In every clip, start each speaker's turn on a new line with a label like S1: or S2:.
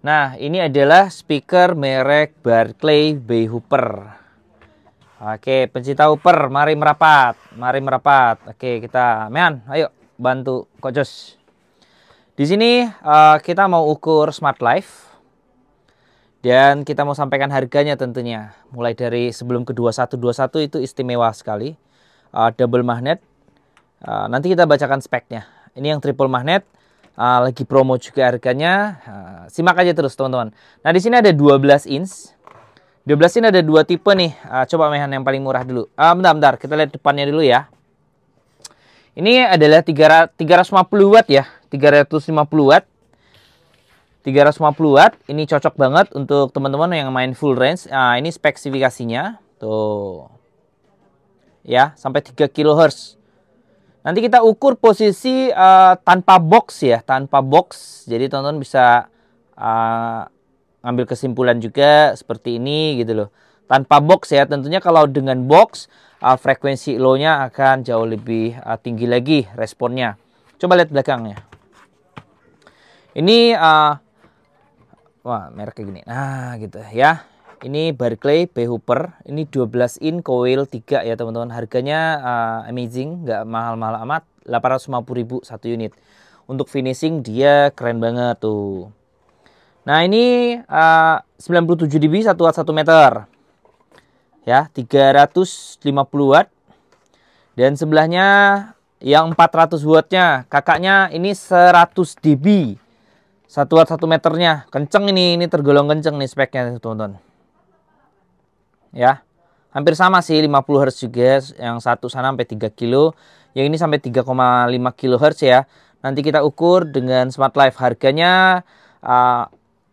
S1: Nah, ini adalah speaker merek Barclay Bay Hooper. Oke, pencinta Hooper, mari merapat, mari merapat. Oke, kita, Mean, ayo bantu Kocos. Di sini uh, kita mau ukur Smart Life dan kita mau sampaikan harganya tentunya. Mulai dari sebelum ke 2121 itu istimewa sekali. Uh, double magnet. Uh, nanti kita bacakan speknya. Ini yang triple magnet uh, lagi promo juga harganya. Uh, simak aja terus teman-teman. Nah di sini ada 12 inch. 12 inch ada dua tipe nih. Uh, coba mehan yang paling murah dulu. Uh, bentar, bentar. Kita lihat depannya dulu ya. Ini adalah lima 350 watt ya. 350 watt. 350 watt. Ini cocok banget untuk teman-teman yang main full range. Nah, ini spesifikasinya. Tuh. Ya, sampai 3 kHz. Nanti kita ukur posisi uh, tanpa box ya, tanpa box. Jadi tonton bisa uh, ngambil kesimpulan juga seperti ini gitu loh. Tanpa box ya, tentunya kalau dengan box uh, frekuensi low-nya akan jauh lebih uh, tinggi lagi responnya. Coba lihat belakangnya. Ini uh, wah merek kayak gini. Nah, gitu ya. Ini Barclay B Hooper, ini 12 in coil 3 ya teman-teman. Harganya uh, amazing, nggak mahal-mahal amat, 850.000 satu unit. Untuk finishing dia keren banget tuh. Nah, ini uh, 97 dB 1 watt 1 meter. Ya, 350 watt. Dan sebelahnya yang 400 wattnya, kakaknya ini 100 dB 1 watt 1 meternya kenceng ini ini tergolong kenceng nih speknya teman-teman ya. Hampir sama sih 50 Hz juga yang satu sana sampai 3 kilo, yang ini sampai 3,5 kHz ya. Nanti kita ukur dengan Smart Life harganya uh,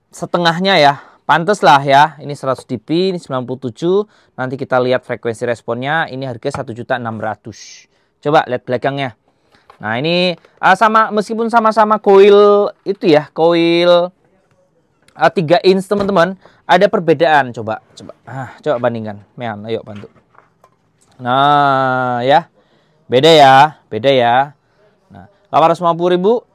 S1: setengahnya ya. Pantes lah ya, ini 100 dB, ini 97, nanti kita lihat frekuensi responnya, ini harga 1.600. Coba lihat belakangnya. Nah ini uh, sama meskipun sama-sama coil itu ya, koil uh, eh, 3 inch teman-teman ada perbedaan coba coba ah, coba bandingkan Mean ayo bantu nah ya beda ya beda ya nah 850 ribu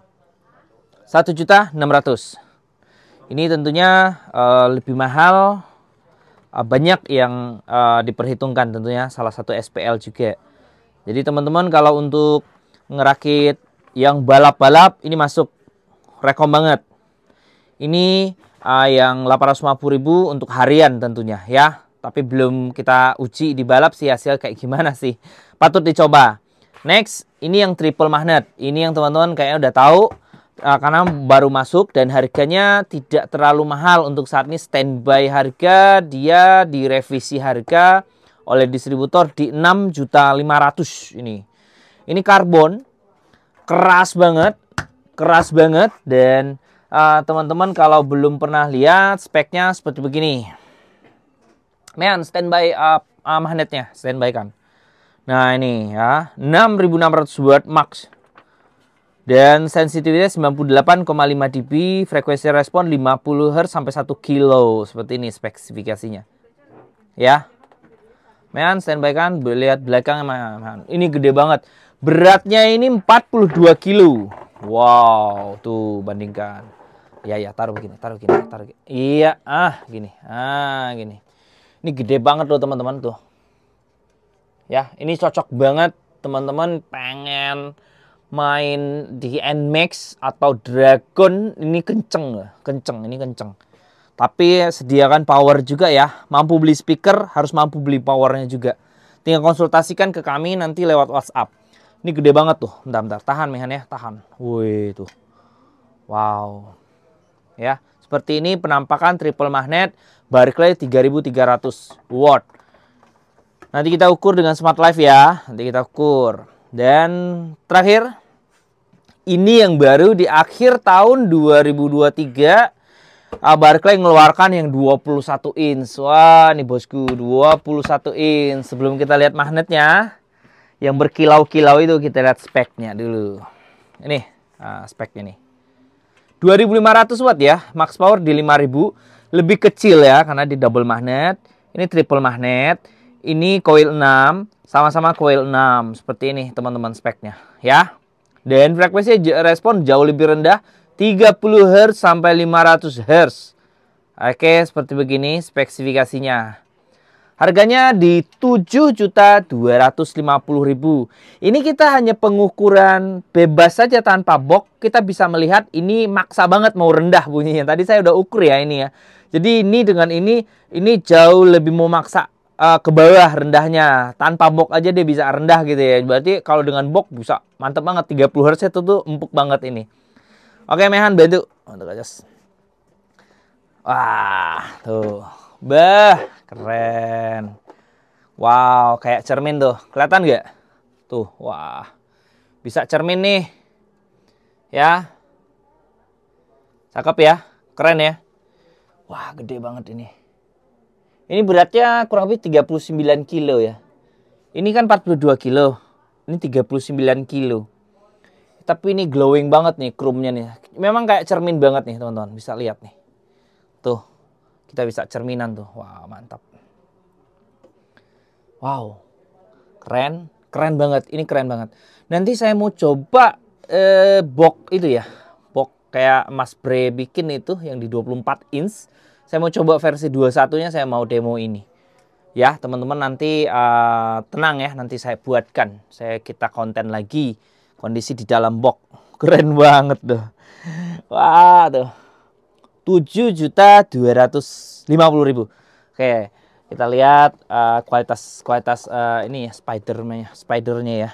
S1: 1 juta 600 ini tentunya uh, lebih mahal uh, banyak yang uh, diperhitungkan tentunya salah satu SPL juga jadi teman-teman kalau untuk ngerakit yang balap-balap ini masuk rekom banget ini uh, yang 850.000 untuk harian tentunya ya. Tapi belum kita uji di balap sih hasil kayak gimana sih. Patut dicoba. Next, ini yang triple magnet. Ini yang teman-teman kayaknya udah tahu uh, karena baru masuk dan harganya tidak terlalu mahal untuk saat ini standby harga dia direvisi harga oleh distributor di 6.500 ini. Ini karbon keras banget, keras banget dan Eh, teman-teman uh, kalau belum pernah lihat speknya seperti begini. Man, standby up uh, eh, eh, magnetnya, standby kan. Nah, ini ya, 6600 watt max. Dan sensitivitas 98,5 dB, frekuensi respon 50 Hz sampai 1 kilo seperti ini spesifikasinya. Ya. Man, standby kan, lihat belakang man. Ini gede banget. Beratnya ini 42 kilo. Wow, tuh bandingkan. Ya ya taruh begini, taruh gini, taruh gini. Iya, ah, gini. Ah, gini. Ini gede banget loh teman-teman tuh. Ya, ini cocok banget teman-teman pengen main di Nmax atau Dragon ini kenceng, kenceng, ini kenceng. Tapi sediakan power juga ya. Mampu beli speaker, harus mampu beli powernya juga. Tinggal konsultasikan ke kami nanti lewat WhatsApp. Ini gede banget tuh. Bentar, bentar. Tahan, Mehan ya. Tahan. Woi, tuh. Wow, ya. Seperti ini penampakan triple magnet Barclay 3300 watt. Nanti kita ukur dengan Smart Life ya. Nanti kita ukur. Dan terakhir ini yang baru di akhir tahun 2023 uh, ah, Barclay ngeluarkan yang 21 inch. Wah, ini bosku, 21 inch. Sebelum kita lihat magnetnya yang berkilau-kilau itu kita lihat speknya dulu. Ini uh, speknya nih. 2500 watt ya, max power di 5000, lebih kecil ya karena di double magnet, ini triple magnet, ini coil 6, sama-sama coil 6 seperti ini teman-teman speknya ya. Dan frekuensi respon jauh lebih rendah 30 Hz sampai 500 Hz. Oke, seperti begini spesifikasinya. Harganya di 7.250.000. Ini kita hanya pengukuran bebas saja tanpa box, kita bisa melihat ini maksa banget mau rendah bunyinya. Tadi saya udah ukur ya ini ya. Jadi ini dengan ini ini jauh lebih mau maksa uh, ke bawah rendahnya. Tanpa box aja dia bisa rendah gitu ya. Berarti kalau dengan box bisa mantep banget 30 Hz itu tuh empuk banget ini. Oke, Mehan bantu. Untuk aja. Wah, tuh. Bah, Keren. Wow, kayak cermin tuh. Kelihatan gak? Tuh, wah. Bisa cermin nih. Ya. Cakep ya. Keren ya. Wah, gede banget ini. Ini beratnya kurang lebih 39 kilo ya. Ini kan 42 kilo. Ini 39 kilo. Tapi ini glowing banget nih chrome-nya nih. Memang kayak cermin banget nih, teman-teman. Bisa lihat nih. Tuh kita bisa cerminan tuh wah mantap wow keren keren banget ini keren banget nanti saya mau coba eh, box itu ya box kayak Mas Bre bikin itu yang di 24 inch saya mau coba versi 21 nya saya mau demo ini ya teman-teman nanti uh, tenang ya nanti saya buatkan saya kita konten lagi kondisi di dalam box keren banget tuh wah tuh tujuh juta dua ratus lima puluh ribu. Oke, kita lihat uh, kualitas kualitas uh, ini ya spidernya ya, spidernya ya.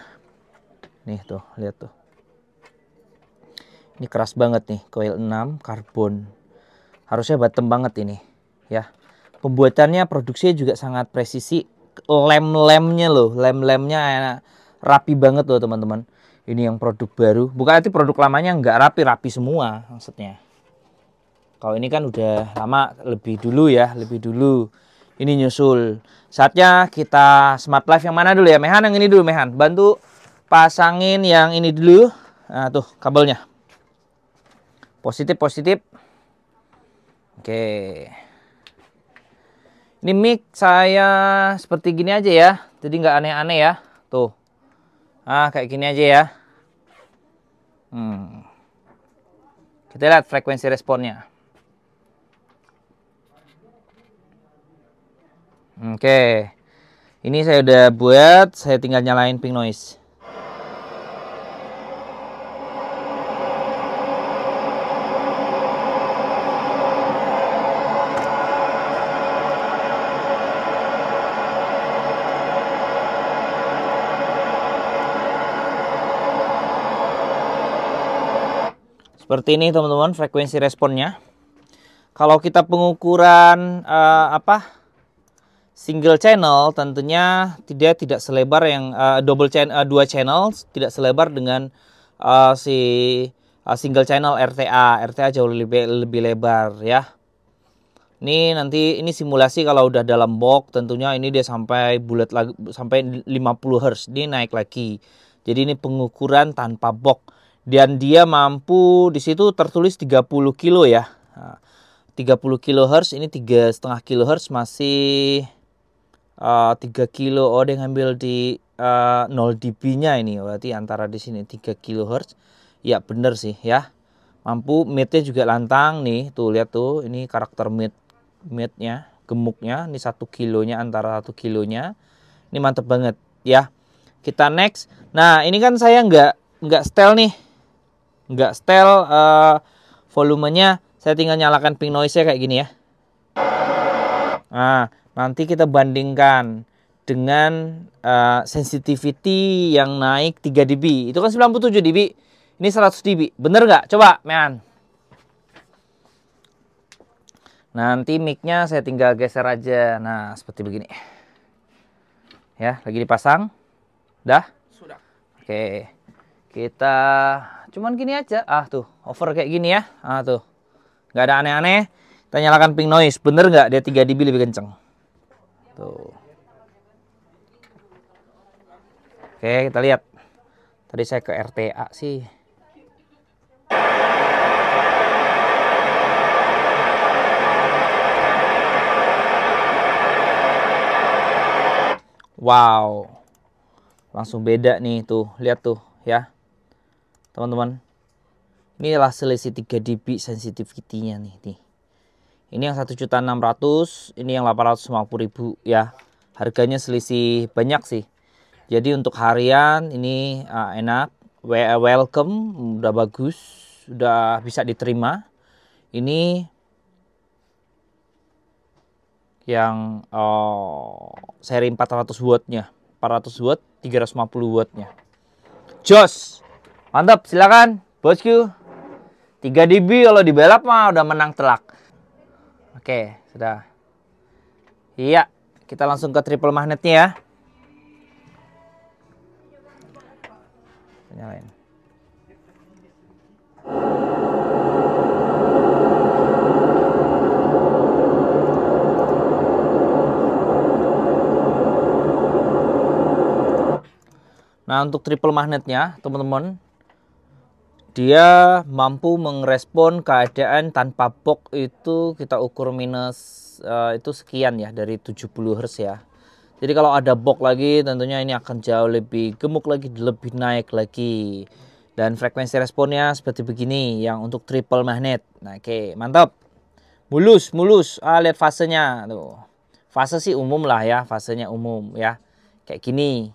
S1: Nih tuh, lihat tuh. Ini keras banget nih, coil 6 karbon. Harusnya bottom banget ini, ya. Pembuatannya produksinya juga sangat presisi. Lem-lemnya loh, lem-lemnya enak rapi banget loh teman-teman. Ini yang produk baru. Bukan itu produk lamanya nggak rapi-rapi semua maksudnya. Kalau ini kan udah lama lebih dulu ya, lebih dulu. Ini nyusul. Saatnya kita smart life yang mana dulu ya? Mehan yang ini dulu Mehan. Bantu pasangin yang ini dulu. Nah, tuh kabelnya. Positif positif. Oke. Ini mic saya seperti gini aja ya. Jadi nggak aneh-aneh ya. Tuh. Ah, kayak gini aja ya. Hmm. Kita lihat frekuensi responnya. Oke. Ini saya udah buat, saya tinggal nyalain pink noise. Seperti ini teman-teman frekuensi responnya. Kalau kita pengukuran uh, apa? single channel tentunya tidak tidak selebar yang uh, double channel uh, dua channel tidak selebar dengan uh, si uh, single channel RTA RTA jauh lebih lebih lebar ya ini nanti ini simulasi kalau udah dalam box tentunya ini dia sampai bulat lagi sampai 50 Hz ini naik lagi jadi ini pengukuran tanpa box dan dia mampu di situ tertulis 30 kilo ya 30 nah, kilohertz ini tiga setengah kilohertz masih uh, eh, 3 kilo oh dia ngambil di uh, eh, 0 dB nya ini berarti antara di sini 3 kilohertz ya bener sih ya mampu mid-nya juga lantang nih tuh lihat tuh ini karakter mid mid-nya gemuknya ini satu kilonya antara satu kilonya ini mantep banget ya kita next nah ini kan saya nggak nggak style nih nggak style uh, volumenya saya tinggal nyalakan pink noise nya kayak gini ya nah Nanti kita bandingkan dengan uh, sensitivity yang naik 3 dB. Itu kan 97 dB. Ini 100 dB. Bener nggak? Coba, men. Nanti micnya saya tinggal geser aja. Nah, seperti begini. Ya, lagi dipasang. Dah? Sudah. Oke. Kita cuman gini aja. Ah, tuh. Over kayak gini ya. Ah, tuh. Nggak ada aneh-aneh. Kita nyalakan pink noise. Bener nggak dia 3 dB lebih kenceng? Oke, kita lihat. Tadi saya ke RTA sih. Wow. Langsung beda nih tuh. Lihat tuh ya. Teman-teman. Inilah selisih 3 dB sensitivity-nya nih, nih. Ini yang 1.600, ini yang 850.000 ya. Harganya selisih banyak sih. Jadi untuk harian ini uh, enak, eh, welcome, udah bagus, udah bisa diterima. Ini yang uh, seri 400 wattnya, 400 watt, 350 wattnya. Joss. mantap, silakan, bosku. 3 dB kalau dibelap mah udah menang telak. Oke, sudah. Iya, kita langsung ke triple magnetnya ya. Nyalain. Nah, untuk triple magnetnya, teman-teman, dia mampu merespon keadaan tanpa box itu kita ukur minus uh, itu sekian ya dari 70 Hz ya. Jadi kalau ada box lagi tentunya ini akan jauh lebih gemuk lagi, lebih naik lagi. Dan frekuensi responnya seperti begini yang untuk triple magnet. Nah, oke, okay, mantap. Mulus, mulus. Ah, lihat fasenya tuh. Fase sih umum lah ya, fasenya umum ya. Kayak gini.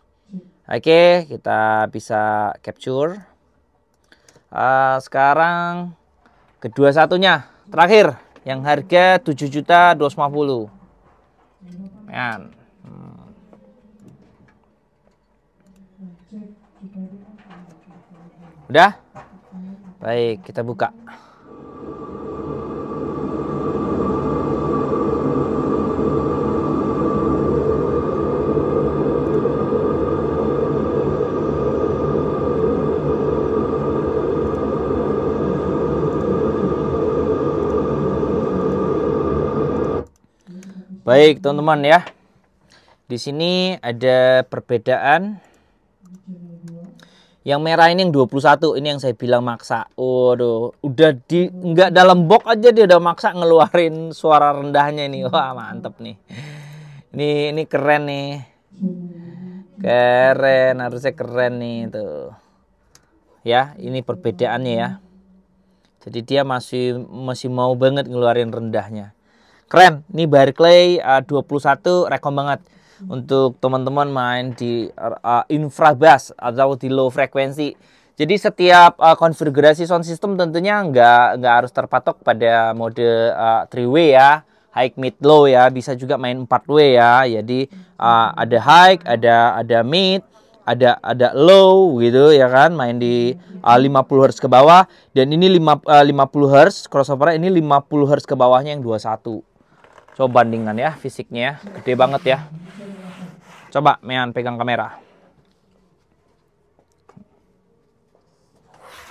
S1: Oke, okay, kita bisa capture uh, sekarang kedua satunya terakhir yang harga tujuh juta dua 250 ya puluh hmm. udah baik kita buka Baik, teman-teman ya. Di sini ada perbedaan. Yang merah ini yang 21, ini yang saya bilang maksa. Waduh, udah di nggak dalam box aja dia udah maksa ngeluarin suara rendahnya ini. Wah, mantep nih. Ini ini keren nih. Keren, harusnya keren nih tuh. Ya, ini perbedaannya ya. Jadi dia masih masih mau banget ngeluarin rendahnya keren nih Barclay eh, uh, 21 rekom banget untuk teman-teman main di uh, eh, eh, infrabass atau di low frekuensi jadi setiap uh, konfigurasi sound system tentunya nggak nggak harus terpatok pada mode uh, three way ya high mid low ya bisa juga main empat way ya jadi uh, ada high ada ada mid ada ada low gitu ya kan main di uh, 50 Hz ke bawah dan ini lima uh, 50 Hz crossover ini 50 Hz ke bawahnya yang 21 Coba bandingkan ya fisiknya ya. Gede banget ya. Coba Mean pegang kamera.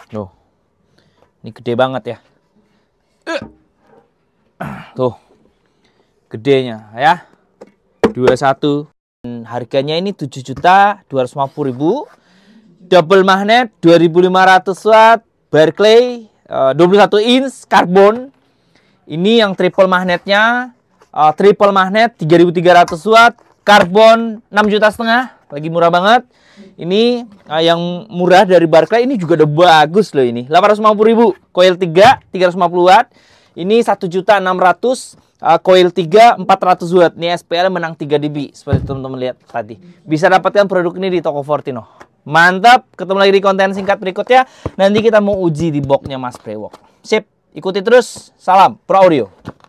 S1: Tuh. Ini gede banget ya. Tuh. Gedenya ya. 21. Harganya ini 7 juta 250 ribu. Double magnet 2500 watt Berkeley 21 eh, inch karbon. Ini yang triple magnetnya uh, triple magnet 3300 watt karbon 6 juta setengah lagi murah banget ini uh, yang murah dari Barclay ini juga udah bagus loh ini 850 ribu coil 3 350 watt ini 1 juta 600 uh, coil 3 400 watt ini SPL menang 3 dB seperti teman-teman lihat tadi bisa dapatkan produk ini di toko Fortino mantap ketemu lagi di konten singkat berikutnya nanti kita mau uji di boxnya Mas Prewok sip ikuti terus salam Pro Audio